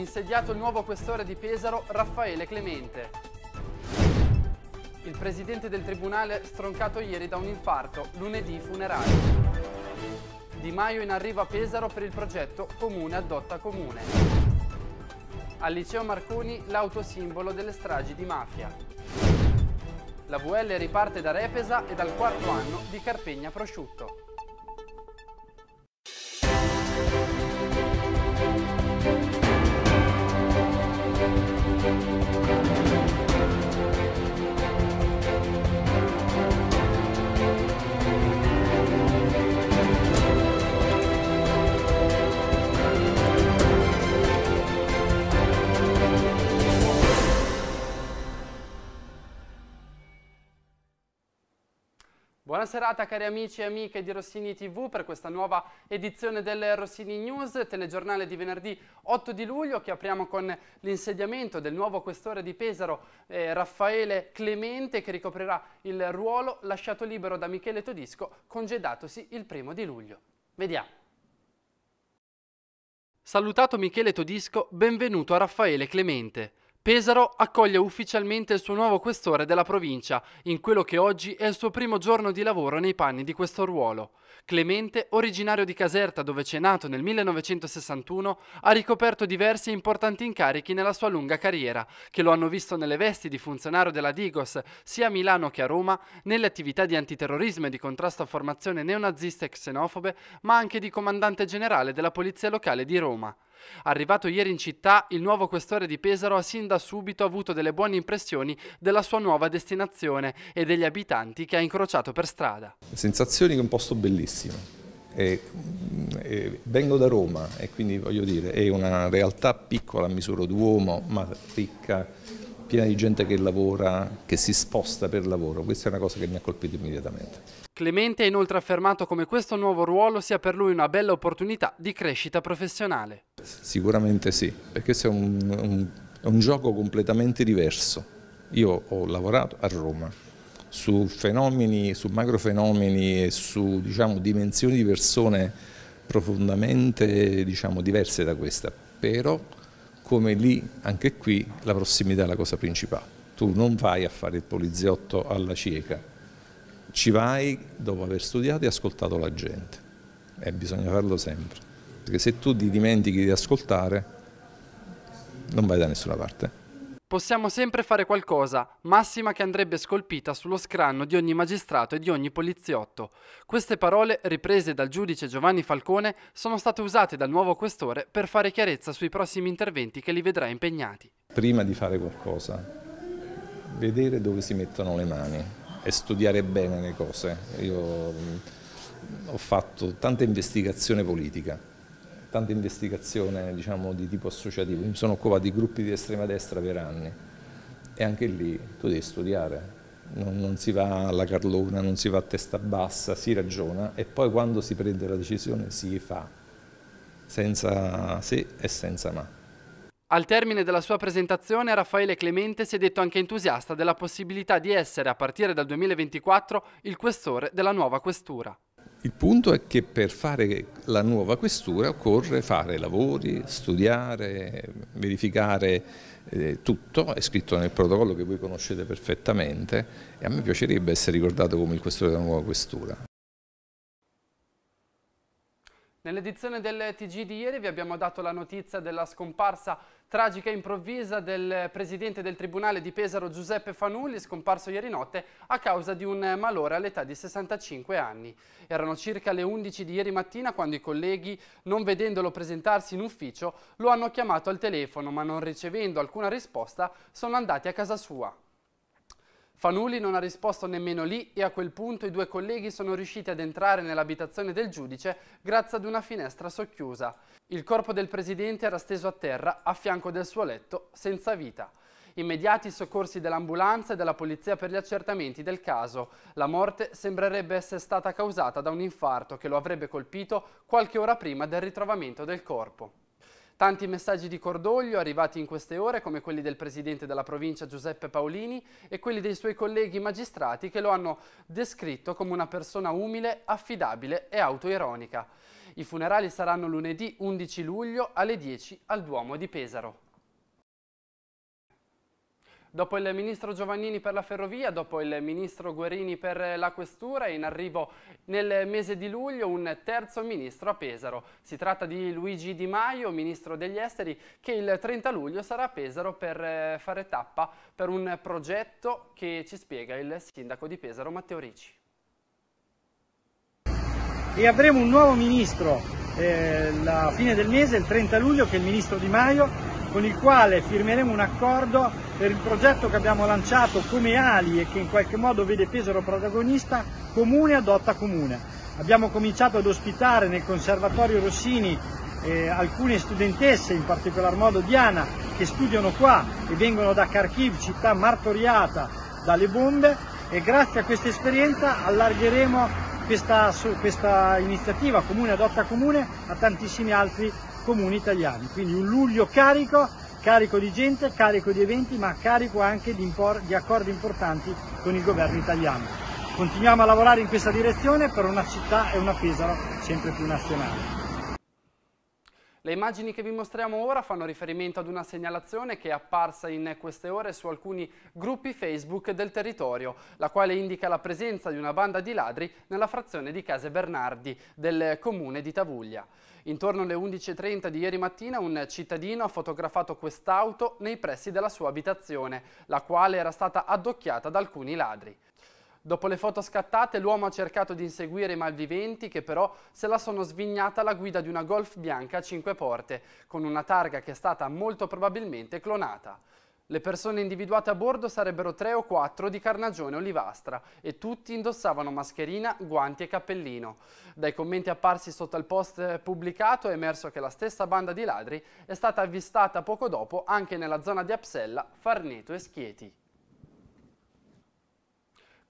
insediato il nuovo questore di Pesaro Raffaele Clemente. Il presidente del tribunale stroncato ieri da un infarto, lunedì funerale. Di Maio in arrivo a Pesaro per il progetto Comune adotta Comune. Al liceo Marconi l'autosimbolo delle stragi di mafia. La VL riparte da Repesa e dal quarto anno di Carpegna Prosciutto. Buona serata cari amici e amiche di Rossini TV per questa nuova edizione del Rossini News, telegiornale di venerdì 8 di luglio che apriamo con l'insediamento del nuovo questore di Pesaro eh, Raffaele Clemente che ricoprirà il ruolo lasciato libero da Michele Todisco congedatosi il primo di luglio. Vediamo. Salutato Michele Todisco, benvenuto a Raffaele Clemente. Pesaro accoglie ufficialmente il suo nuovo questore della provincia, in quello che oggi è il suo primo giorno di lavoro nei panni di questo ruolo. Clemente, originario di Caserta dove c'è nato nel 1961, ha ricoperto diversi e importanti incarichi nella sua lunga carriera, che lo hanno visto nelle vesti di funzionario della Digos sia a Milano che a Roma, nelle attività di antiterrorismo e di contrasto a formazione neonaziste e xenofobe, ma anche di comandante generale della Polizia Locale di Roma. Arrivato ieri in città, il nuovo questore di Pesaro ha sin da subito avuto delle buone impressioni della sua nuova destinazione e degli abitanti che ha incrociato per strada. Sensazioni che è un posto bellissimo. E, e vengo da Roma e quindi voglio dire è una realtà piccola a misura d'uomo ma ricca, piena di gente che lavora, che si sposta per lavoro, questa è una cosa che mi ha colpito immediatamente. Clemente ha inoltre affermato come questo nuovo ruolo sia per lui una bella opportunità di crescita professionale. Sicuramente sì, perché è un, un, un gioco completamente diverso. Io ho lavorato a Roma, su fenomeni, su macrofenomeni e su diciamo, dimensioni di persone profondamente diciamo, diverse da questa, però come lì, anche qui, la prossimità è la cosa principale. Tu non vai a fare il poliziotto alla cieca, ci vai dopo aver studiato e ascoltato la gente e bisogna farlo sempre, perché se tu ti dimentichi di ascoltare non vai da nessuna parte. Possiamo sempre fare qualcosa, massima che andrebbe scolpita sullo scranno di ogni magistrato e di ogni poliziotto. Queste parole, riprese dal giudice Giovanni Falcone, sono state usate dal nuovo questore per fare chiarezza sui prossimi interventi che li vedrà impegnati. Prima di fare qualcosa, vedere dove si mettono le mani, e studiare bene le cose. Io mm, ho fatto tanta investigazione politica, tanta investigazione diciamo, di tipo associativo, mi sono occupato di gruppi di estrema destra per anni e anche lì tu devi studiare, non, non, si va alla carlona, non si va a testa bassa, si ragiona e poi quando si prende la decisione si fa, senza se e senza ma. Al termine della sua presentazione Raffaele Clemente si è detto anche entusiasta della possibilità di essere, a partire dal 2024, il questore della nuova questura. Il punto è che per fare la nuova questura occorre fare lavori, studiare, verificare eh, tutto, è scritto nel protocollo che voi conoscete perfettamente e a me piacerebbe essere ricordato come il questore della nuova questura. Nell'edizione del TG di ieri vi abbiamo dato la notizia della scomparsa tragica e improvvisa del presidente del Tribunale di Pesaro Giuseppe Fanulli, scomparso ieri notte a causa di un malore all'età di 65 anni. Erano circa le 11 di ieri mattina quando i colleghi, non vedendolo presentarsi in ufficio, lo hanno chiamato al telefono ma non ricevendo alcuna risposta sono andati a casa sua. Fanuli non ha risposto nemmeno lì e a quel punto i due colleghi sono riusciti ad entrare nell'abitazione del giudice grazie ad una finestra socchiusa. Il corpo del presidente era steso a terra a fianco del suo letto, senza vita. Immediati i soccorsi dell'ambulanza e della polizia per gli accertamenti del caso. La morte sembrerebbe essere stata causata da un infarto che lo avrebbe colpito qualche ora prima del ritrovamento del corpo. Tanti messaggi di cordoglio arrivati in queste ore, come quelli del presidente della provincia Giuseppe Paolini e quelli dei suoi colleghi magistrati che lo hanno descritto come una persona umile, affidabile e autoironica. I funerali saranno lunedì 11 luglio alle 10 al Duomo di Pesaro. Dopo il ministro Giovannini per la ferrovia, dopo il ministro Guerini per la questura, è in arrivo nel mese di luglio un terzo ministro a Pesaro. Si tratta di Luigi Di Maio, ministro degli esteri, che il 30 luglio sarà a Pesaro per eh, fare tappa per un progetto che ci spiega il sindaco di Pesaro Matteo Ricci. E avremo un nuovo ministro eh, la fine del mese, il 30 luglio, che è il ministro Di Maio, con il quale firmeremo un accordo per il progetto che abbiamo lanciato come Ali e che in qualche modo vede Pesaro protagonista, Comune adotta Comune. Abbiamo cominciato ad ospitare nel Conservatorio Rossini eh, alcune studentesse, in particolar modo Diana, che studiano qua e vengono da Kharkiv, città martoriata dalle bombe e grazie a questa esperienza allargheremo questa, questa iniziativa Comune adotta Comune a tantissimi altri comuni italiani. Quindi un luglio carico, carico di gente, carico di eventi, ma carico anche di, di accordi importanti con il governo italiano. Continuiamo a lavorare in questa direzione per una città e una Pesaro sempre più nazionale. Le immagini che vi mostriamo ora fanno riferimento ad una segnalazione che è apparsa in queste ore su alcuni gruppi Facebook del territorio, la quale indica la presenza di una banda di ladri nella frazione di Case Bernardi del comune di Tavuglia. Intorno alle 11.30 di ieri mattina un cittadino ha fotografato quest'auto nei pressi della sua abitazione, la quale era stata addocchiata da alcuni ladri. Dopo le foto scattate l'uomo ha cercato di inseguire i malviventi che però se la sono svignata alla guida di una Golf bianca a cinque porte, con una targa che è stata molto probabilmente clonata. Le persone individuate a bordo sarebbero tre o quattro di carnagione olivastra e tutti indossavano mascherina, guanti e cappellino. Dai commenti apparsi sotto al post pubblicato è emerso che la stessa banda di ladri è stata avvistata poco dopo anche nella zona di Apsella, Farneto e Schieti.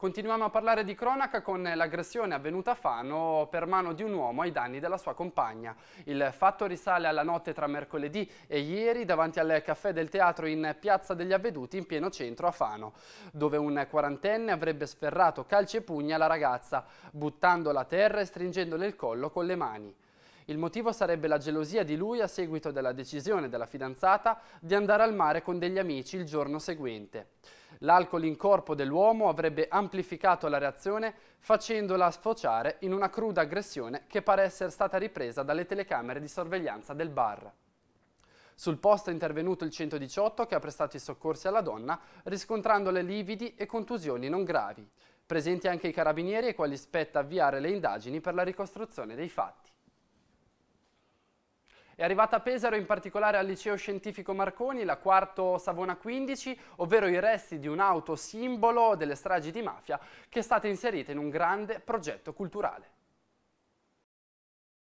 Continuiamo a parlare di cronaca con l'aggressione avvenuta a Fano per mano di un uomo ai danni della sua compagna. Il fatto risale alla notte tra mercoledì e ieri davanti al caffè del teatro in Piazza degli Avveduti in pieno centro a Fano, dove un quarantenne avrebbe sferrato calci e pugni alla ragazza, buttandola a terra e stringendole il collo con le mani. Il motivo sarebbe la gelosia di lui a seguito della decisione della fidanzata di andare al mare con degli amici il giorno seguente. L'alcol in corpo dell'uomo avrebbe amplificato la reazione facendola sfociare in una cruda aggressione che pare essere stata ripresa dalle telecamere di sorveglianza del bar. Sul posto è intervenuto il 118 che ha prestato i soccorsi alla donna riscontrandole lividi e contusioni non gravi. Presenti anche i carabinieri ai quali spetta avviare le indagini per la ricostruzione dei fatti. È arrivata a Pesaro in particolare al liceo scientifico Marconi la quarto Savona 15, ovvero i resti di un'auto simbolo delle stragi di mafia che è stata inserita in un grande progetto culturale.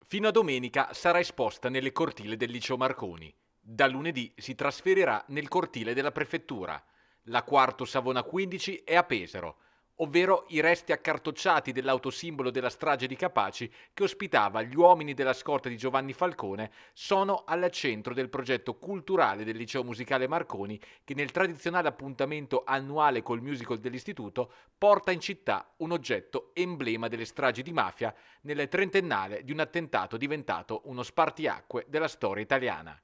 Fino a domenica sarà esposta nelle cortile del liceo Marconi. Da lunedì si trasferirà nel cortile della prefettura. La quarto Savona 15 è a Pesaro ovvero i resti accartocciati dell'autosimbolo della strage di Capaci che ospitava gli uomini della scorta di Giovanni Falcone, sono al centro del progetto culturale del Liceo Musicale Marconi che nel tradizionale appuntamento annuale col musical dell'istituto porta in città un oggetto emblema delle stragi di mafia nel trentennale di un attentato diventato uno spartiacque della storia italiana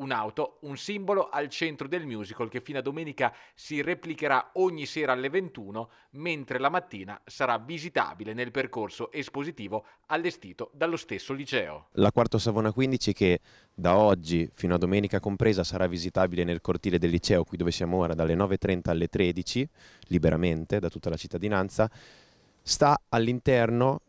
un'auto, un simbolo al centro del musical che fino a domenica si replicherà ogni sera alle 21, mentre la mattina sarà visitabile nel percorso espositivo allestito dallo stesso liceo. La quarta Savona 15 che da oggi fino a domenica compresa sarà visitabile nel cortile del liceo, qui dove siamo ora, dalle 9.30 alle 13, liberamente da tutta la cittadinanza, sta all'interno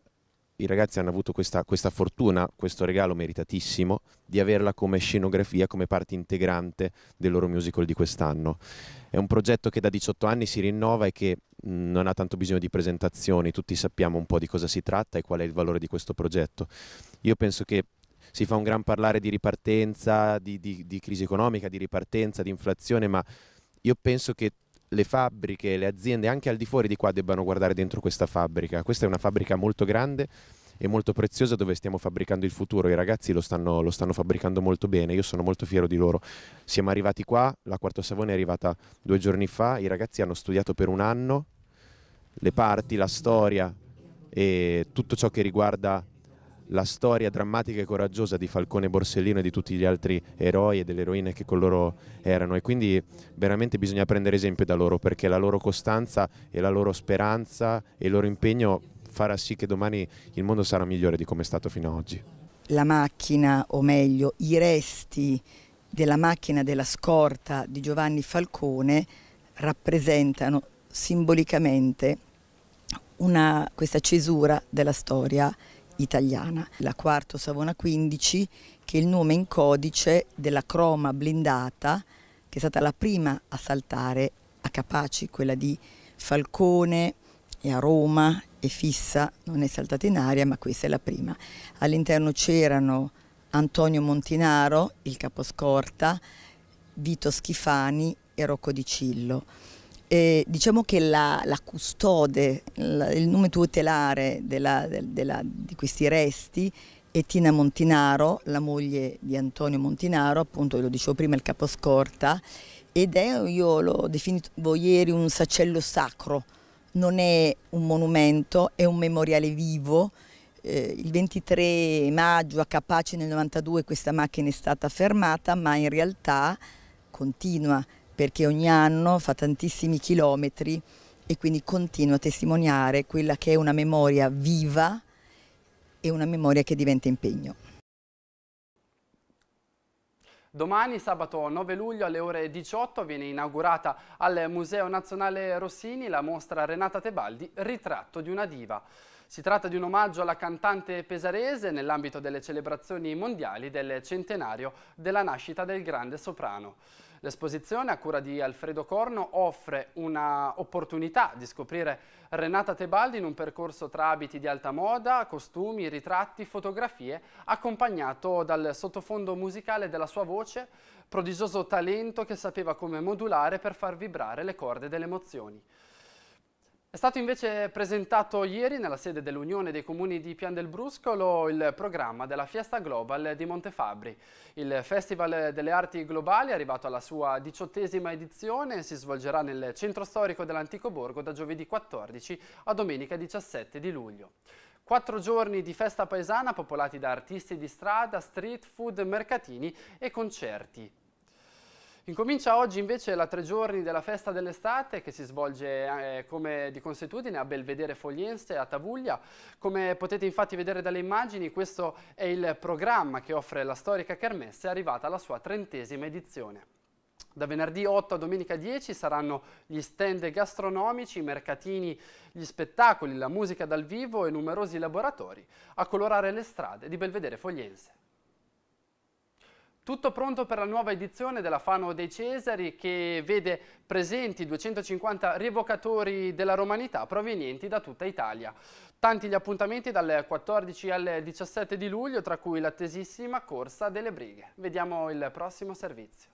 i ragazzi hanno avuto questa, questa fortuna, questo regalo meritatissimo, di averla come scenografia, come parte integrante del loro musical di quest'anno. È un progetto che da 18 anni si rinnova e che mm, non ha tanto bisogno di presentazioni, tutti sappiamo un po' di cosa si tratta e qual è il valore di questo progetto. Io penso che si fa un gran parlare di ripartenza, di, di, di crisi economica, di ripartenza, di inflazione, ma io penso che le fabbriche, le aziende anche al di fuori di qua debbano guardare dentro questa fabbrica. Questa è una fabbrica molto grande e molto preziosa dove stiamo fabbricando il futuro. I ragazzi lo stanno, lo stanno fabbricando molto bene, io sono molto fiero di loro. Siamo arrivati qua, la Quarto Savone è arrivata due giorni fa, i ragazzi hanno studiato per un anno le parti, la storia e tutto ciò che riguarda la storia drammatica e coraggiosa di Falcone Borsellino e di tutti gli altri eroi e delle eroine che con loro erano e quindi veramente bisogna prendere esempio da loro perché la loro costanza e la loro speranza e il loro impegno farà sì che domani il mondo sarà migliore di come è stato fino ad oggi. La macchina, o meglio i resti della macchina della scorta di Giovanni Falcone rappresentano simbolicamente una, questa cesura della storia italiana, la quarto Savona 15, che è il nome in codice della croma blindata che è stata la prima a saltare a Capaci, quella di Falcone e a Roma e Fissa non è saltata in aria, ma questa è la prima. All'interno c'erano Antonio Montinaro, il caposcorta, Vito Schifani e Rocco Di Cillo. Eh, diciamo che la, la custode, la, il nome tutelare della, della, di questi resti è Tina Montinaro, la moglie di Antonio Montinaro, appunto lo dicevo prima, il caposcorta, ed è, io l'ho definito ieri, un sacello sacro, non è un monumento, è un memoriale vivo. Eh, il 23 maggio a Capace nel 92 questa macchina è stata fermata, ma in realtà continua perché ogni anno fa tantissimi chilometri e quindi continua a testimoniare quella che è una memoria viva e una memoria che diventa impegno. Domani, sabato 9 luglio alle ore 18, viene inaugurata al Museo Nazionale Rossini la mostra Renata Tebaldi, Ritratto di una diva. Si tratta di un omaggio alla cantante pesarese nell'ambito delle celebrazioni mondiali del centenario della nascita del grande soprano. L'esposizione a cura di Alfredo Corno offre un'opportunità di scoprire Renata Tebaldi in un percorso tra abiti di alta moda, costumi, ritratti, fotografie, accompagnato dal sottofondo musicale della sua voce, prodigioso talento che sapeva come modulare per far vibrare le corde delle emozioni. È stato invece presentato ieri nella sede dell'Unione dei Comuni di Pian del Bruscolo il programma della Fiesta Global di Montefabbri. Il Festival delle Arti Globali arrivato alla sua diciottesima edizione si svolgerà nel centro storico dell'antico borgo da giovedì 14 a domenica 17 di luglio. Quattro giorni di festa paesana popolati da artisti di strada, street food, mercatini e concerti. Incomincia oggi invece la tre giorni della festa dell'estate che si svolge eh, come di consuetudine a Belvedere Fogliense a Tavuglia. Come potete infatti vedere dalle immagini questo è il programma che offre la storica Kermesse arrivata alla sua trentesima edizione. Da venerdì 8 a domenica 10 saranno gli stand gastronomici, i mercatini, gli spettacoli, la musica dal vivo e numerosi laboratori a colorare le strade di Belvedere Fogliense. Tutto pronto per la nuova edizione della Fano dei Cesari che vede presenti 250 rievocatori della romanità provenienti da tutta Italia. Tanti gli appuntamenti dal 14 al 17 di luglio, tra cui l'attesissima corsa delle brighe. Vediamo il prossimo servizio.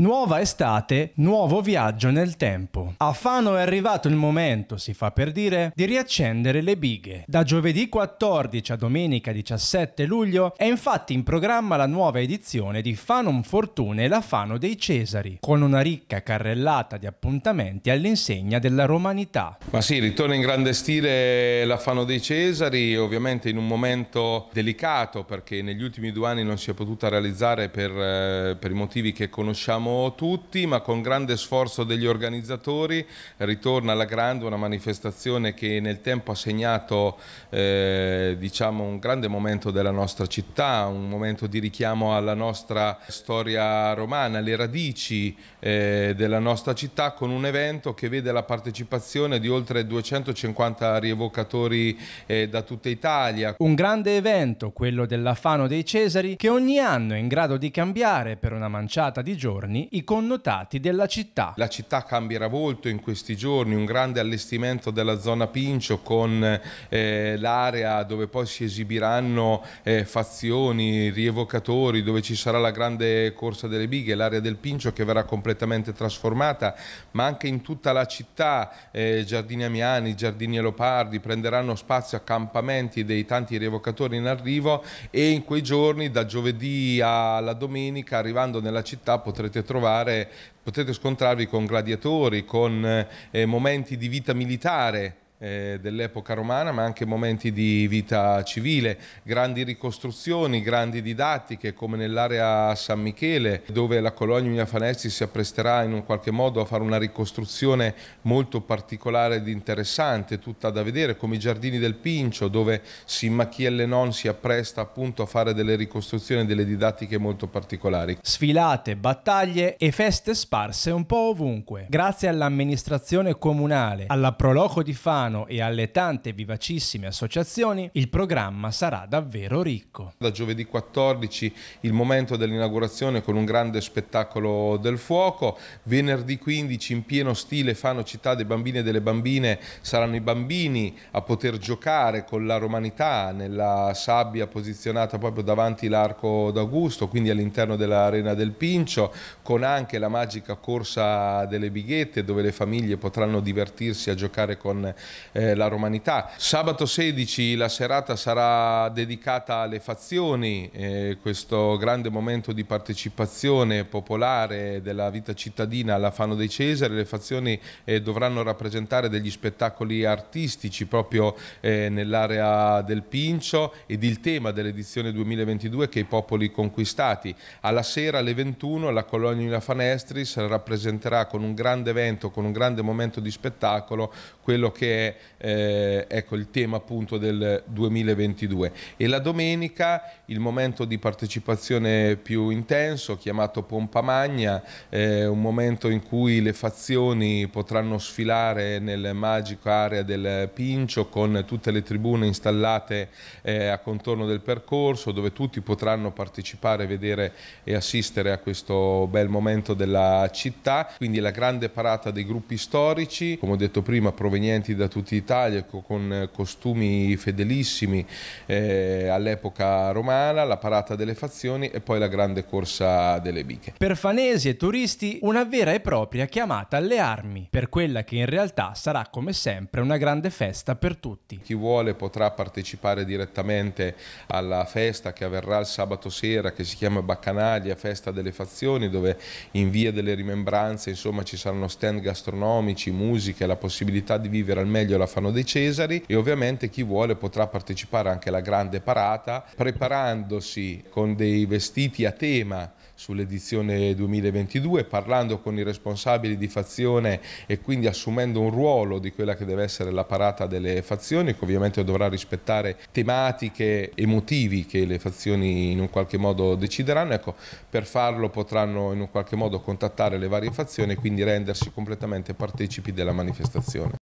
Nuova estate, nuovo viaggio nel tempo. A Fano è arrivato il momento, si fa per dire, di riaccendere le bighe. Da giovedì 14 a domenica 17 luglio è infatti in programma la nuova edizione di Fanon Fortune e la Fano dei Cesari, con una ricca carrellata di appuntamenti all'insegna della romanità. Ma sì, ritorna in grande stile la Fano dei Cesari, ovviamente in un momento delicato perché negli ultimi due anni non si è potuta realizzare per, eh, per i motivi che conosciamo sappiamo tutti, ma con grande sforzo degli organizzatori ritorna alla grande una manifestazione che nel tempo ha segnato eh, diciamo, un grande momento della nostra città, un momento di richiamo alla nostra storia romana, alle radici eh, della nostra città con un evento che vede la partecipazione di oltre 250 rievocatori eh, da tutta Italia. Un grande evento, quello della Fano dei Cesari, che ogni anno è in grado di cambiare per una manciata di giorni giorni i connotati della città. La città cambierà molto in questi giorni, un grande allestimento della zona Pincio con eh, l'area dove poi si esibiranno eh, fazioni, rievocatori, dove ci sarà la grande corsa delle bighe, l'area del Pincio che verrà completamente trasformata, ma anche in tutta la città, eh, giardini amiani, giardini e leopardi, prenderanno spazio accampamenti dei tanti rievocatori in arrivo e in quei giorni da giovedì alla domenica arrivando nella città potrete potete trovare, potete scontrarvi con gladiatori, con eh, momenti di vita militare eh, dell'epoca romana, ma anche momenti di vita civile, grandi ricostruzioni, grandi didattiche, come nell'area San Michele, dove la colonia Ugliafanesti si appresterà in un qualche modo a fare una ricostruzione molto particolare ed interessante, tutta da vedere, come i giardini del Pincio, dove Simmachie e si appresta appunto a fare delle ricostruzioni, delle didattiche molto particolari. Sfilate, battaglie e feste sparse un po' ovunque. Grazie all'amministrazione comunale, alla Proloco di Fano, Milano e alle tante vivacissime associazioni, il programma sarà davvero ricco. Da giovedì 14 il momento dell'inaugurazione con un grande spettacolo del fuoco, venerdì 15 in pieno stile Fano città dei bambini e delle bambine, saranno i bambini a poter giocare con la romanità nella sabbia posizionata proprio davanti l'arco d'Augusto, quindi all'interno dell'arena del Pincio, con anche la magica corsa delle bighette dove le famiglie potranno divertirsi a giocare con eh, la romanità. Sabato 16 la serata sarà dedicata alle fazioni, eh, questo grande momento di partecipazione popolare della vita cittadina alla Fano dei Cesari. Le fazioni eh, dovranno rappresentare degli spettacoli artistici proprio eh, nell'area del Pincio ed il tema dell'edizione 2022 che è i popoli conquistati. Alla sera alle 21 la colonia Fanestris rappresenterà con un grande evento, con un grande momento di spettacolo quello che è eh, ecco, il tema appunto del 2022. E la domenica il momento di partecipazione più intenso, chiamato Pompa Magna, eh, un momento in cui le fazioni potranno sfilare nel magico area del Pincio con tutte le tribune installate eh, a contorno del percorso dove tutti potranno partecipare, vedere e assistere a questo bel momento della città. Quindi la grande parata dei gruppi storici, come ho detto prima, provenienti da tutti tutti Italia con eh, costumi fedelissimi eh, all'epoca romana, la parata delle fazioni e poi la grande corsa delle biche. Per fanesi e turisti una vera e propria chiamata alle armi, per quella che in realtà sarà come sempre una grande festa per tutti. Chi vuole potrà partecipare direttamente alla festa che avverrà il sabato sera che si chiama Baccanaglia, festa delle fazioni dove in via delle rimembranze insomma ci saranno stand gastronomici, musiche, la possibilità di vivere al meglio meglio la fanno dei Cesari e ovviamente chi vuole potrà partecipare anche alla grande parata preparandosi con dei vestiti a tema sull'edizione 2022, parlando con i responsabili di fazione e quindi assumendo un ruolo di quella che deve essere la parata delle fazioni, che ovviamente dovrà rispettare tematiche e motivi che le fazioni in un qualche modo decideranno. Ecco, per farlo potranno in un qualche modo contattare le varie fazioni e quindi rendersi completamente partecipi della manifestazione.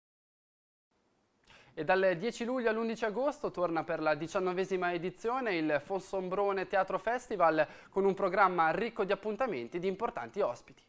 E dal 10 luglio all'11 agosto torna per la diciannovesima edizione il Fossombrone Teatro Festival con un programma ricco di appuntamenti e di importanti ospiti.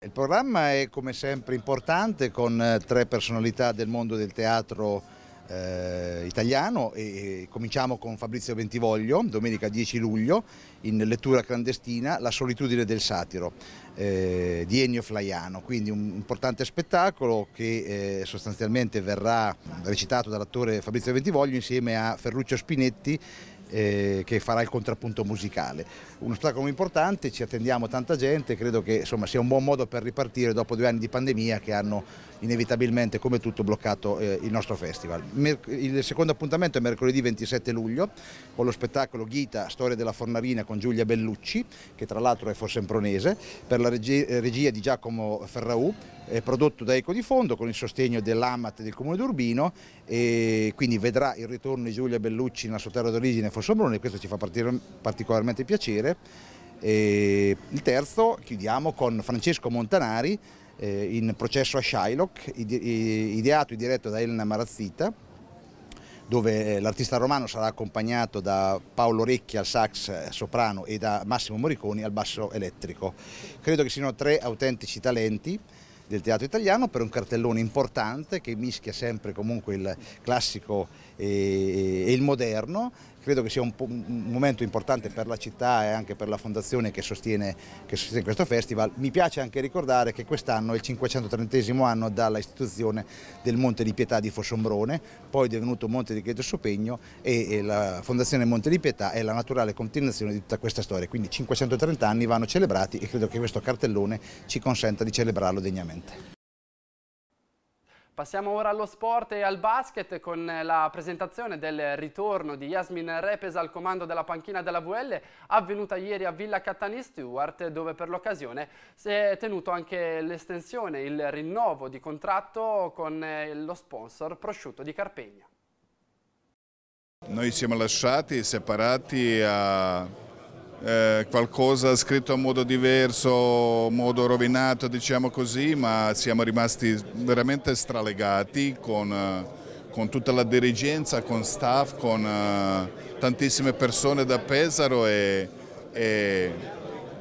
Il programma è come sempre importante con eh, tre personalità del mondo del teatro eh, italiano e cominciamo con Fabrizio Bentivoglio, domenica 10 luglio, in lettura clandestina La solitudine del satiro eh, di Ennio Flaiano, quindi un importante spettacolo che eh, sostanzialmente verrà recitato dall'attore Fabrizio Bentivoglio insieme a Ferruccio Spinetti eh, che farà il contrappunto musicale. Uno spettacolo importante, ci attendiamo tanta gente, credo che insomma, sia un buon modo per ripartire dopo due anni di pandemia che hanno inevitabilmente come tutto bloccato eh, il nostro festival. Mer il secondo appuntamento è mercoledì 27 luglio con lo spettacolo Ghita, Storia della Fornarina con Giulia Bellucci, che tra l'altro è forse fossempronese, per la regi eh, regia di Giacomo Ferraù, eh, prodotto da Eco di Fondo con il sostegno dell'AMAT del Comune d'Urbino e quindi vedrà il ritorno di Giulia Bellucci nella sua terra d'origine Alfonso Bruni, questo ci fa particolarmente piacere. E il terzo chiudiamo con Francesco Montanari eh, in processo a Shylock, ideato e diretto da Elena Marazzita, dove eh, l'artista romano sarà accompagnato da Paolo Recchi al sax eh, soprano e da Massimo Moriconi al basso elettrico. Credo che siano tre autentici talenti del teatro italiano per un cartellone importante che mischia sempre comunque il classico e il moderno credo che sia un, un, momento importante per la città e anche per la fondazione che sostiene, che sostiene questo festival. Mi piace anche ricordare che quest'anno è il 530 anno dalla istituzione del Monte di Pietà di Fossombrone, poi divenuto Monte di Creto Sopegno e, e, la fondazione Monte di Pietà è la naturale continuazione di tutta questa storia, quindi 530 anni vanno celebrati e credo che questo cartellone ci consenta di celebrarlo degnamente. Passiamo ora allo sport e al basket con la presentazione del ritorno di Yasmin Repes al comando della panchina della VL avvenuta ieri a Villa Cattani Stewart dove per l'occasione si è tenuto anche l'estensione, il rinnovo di contratto con eh, lo sponsor Prosciutto di Carpegna. Noi siamo lasciati separati a eh, qualcosa scritto in modo diverso, modo rovinato diciamo così, ma siamo rimasti veramente stralegati con, eh, con tutta la dirigenza, con staff, con eh, tantissime persone da Pesaro e, e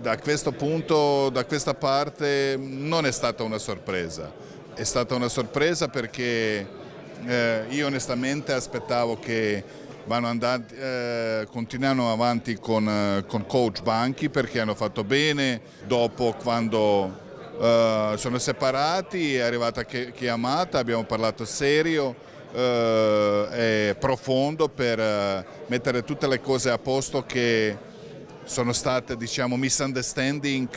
da questo punto, da questa parte non è stata una sorpresa, è stata una sorpresa perché io onestamente aspettavo che andati, eh, continuano avanti con, eh, con, coach Banchi perché hanno fatto bene dopo quando eh, sono separati, è arrivata chiamata, abbiamo parlato serio eh, e profondo per eh, mettere tutte le cose a posto che sono state diciamo misunderstanding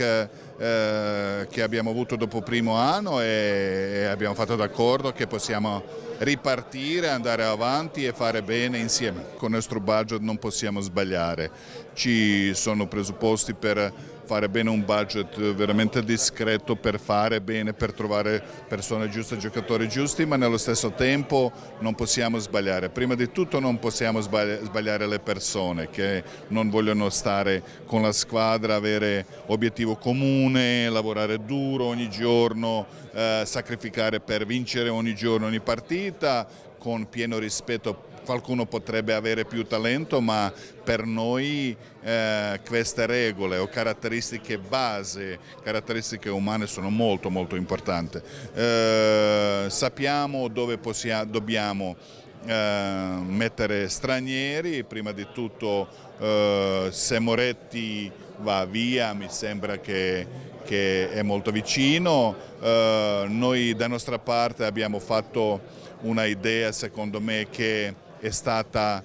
eh, che abbiamo avuto dopo primo anno e, abbiamo fatto d'accordo che possiamo ripartire, andare avanti e fare bene insieme. Con il nostro budget non possiamo sbagliare, ci sono presupposti per fare bene un budget veramente discreto per fare bene, per trovare persone giuste, giocatori giusti, ma nello stesso tempo non possiamo sbagliare. Prima di tutto non possiamo sbagliare le persone che non vogliono stare con la squadra, avere obiettivo comune comune, lavorare duro ogni giorno, eh, sacrificare per vincere ogni giorno ogni partita, con pieno rispetto qualcuno potrebbe avere più talento ma per noi eh, queste regole o caratteristiche base, caratteristiche umane sono molto molto importanti. Eh, sappiamo dove possiamo, dobbiamo eh, mettere stranieri, prima di tutto eh, se Moretti va via mi sembra che, che è molto vicino, eh, noi da nostra parte abbiamo fatto una idea secondo me che è stata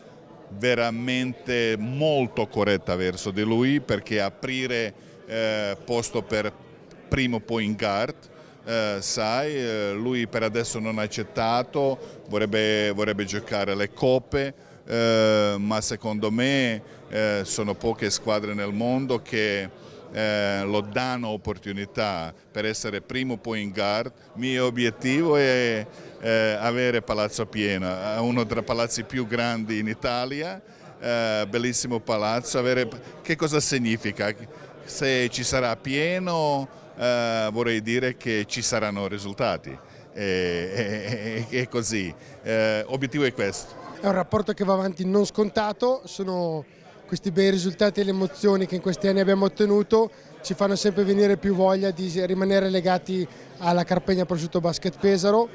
veramente molto corretta verso di lui perché aprire eh, posto per primo poi in guard eh, sai, eh, lui per adesso non ha accettato, vorrebbe, vorrebbe giocare le coppe, eh, ma secondo me eh, sono poche squadre nel mondo che eh, lo danno opportunità per essere primo point guard. Il mio obiettivo è eh, avere Palazzo Piena, eh, uno tra i palazzi più grandi in Italia, bellissimo palazzo, avere... che cosa significa? se ci sarà pieno eh, vorrei dire che ci saranno risultati e, e, e così. Eh, obiettivo è questo. È un rapporto che va avanti non scontato, sono questi bei risultati e le emozioni che in questi anni abbiamo ottenuto ci fanno sempre venire più voglia di rimanere legati alla Carpegna Prosciutto Basket Pesaro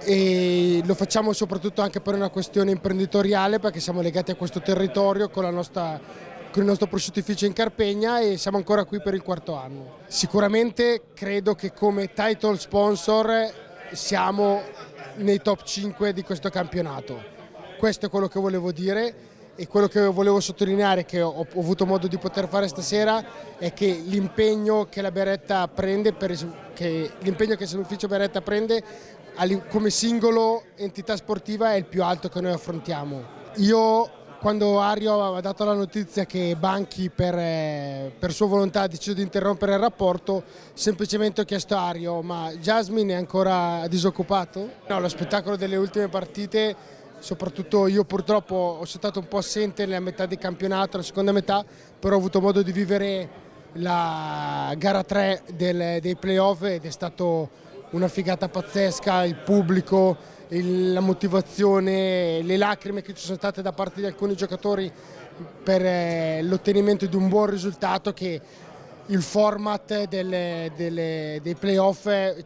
e lo facciamo soprattutto anche per una questione imprenditoriale perché siamo legati a questo territorio con la nostra con il nostro prosciuttificio in Carpegna e siamo ancora qui per il quarto anno. Sicuramente credo che come title sponsor siamo nei top 5 di questo campionato. Questo è quello che volevo dire e quello che volevo sottolineare che ho, avuto modo di poter fare stasera è che l'impegno che la Beretta prende, che l'impegno che l'ufficio Beretta prende come singolo entità sportiva è il più alto che noi affrontiamo. Io quando Ario ha dato la notizia che Banchi per, eh, per sua volontà ha deciso di interrompere il rapporto, semplicemente ho chiesto a Ario ma Jasmine è ancora disoccupato? No, lo spettacolo delle ultime partite, soprattutto io purtroppo ho stato un po' assente nella metà di campionato, la seconda metà, però ho avuto modo di vivere la gara 3 del, dei playoff ed è stata una figata pazzesca, il pubblico, il, la motivazione, le lacrime che ci sono state da parte di alcuni giocatori per eh, l'ottenimento di un buon risultato che il format delle, delle, dei playoff eh,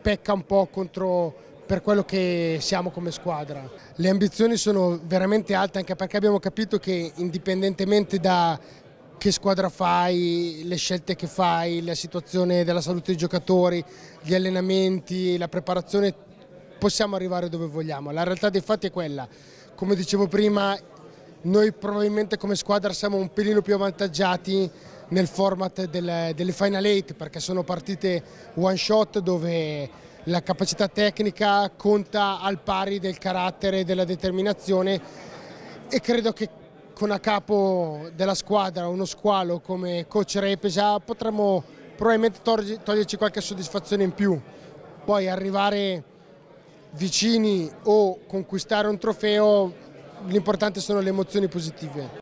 pecca un po' contro per quello che siamo come squadra. Le ambizioni sono veramente alte anche perché abbiamo capito che indipendentemente da che squadra fai, le scelte che fai, la situazione della salute dei giocatori, gli allenamenti, la preparazione, possiamo arrivare dove vogliamo. La realtà dei fatti è quella, come dicevo prima, noi probabilmente come squadra siamo un pelino più avvantaggiati nel format delle, delle Final 8 perché sono partite one shot dove la capacità tecnica conta al pari del carattere e della determinazione e credo che con a capo della squadra uno squalo come coach Repesa potremmo probabilmente toglierci qualche soddisfazione in più. Poi arrivare vicini o conquistare un trofeo, l'importante sono le emozioni positive.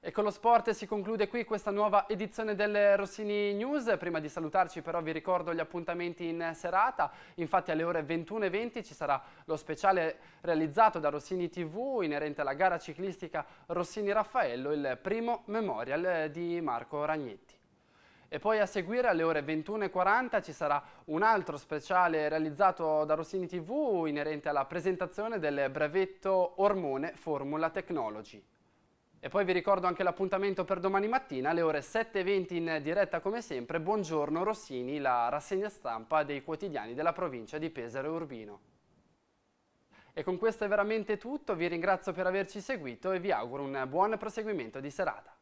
E con lo sport si conclude qui questa nuova edizione del Rossini News. Prima di salutarci però vi ricordo gli appuntamenti in serata. Infatti alle ore 21.20 ci sarà lo speciale realizzato da Rossini TV inerente alla gara ciclistica Rossini Raffaello, il primo memorial eh, di Marco Ragnetti. E poi a seguire alle ore 21.40 ci sarà un altro speciale realizzato da Rossini TV inerente alla presentazione del brevetto Ormone Formula Technology. E poi vi ricordo anche l'appuntamento per domani mattina alle ore 7.20 in diretta come sempre. Buongiorno Rossini, la rassegna stampa dei quotidiani della provincia di Pesaro e Urbino. E con questo è veramente tutto, vi ringrazio per averci seguito e vi auguro un buon proseguimento di serata.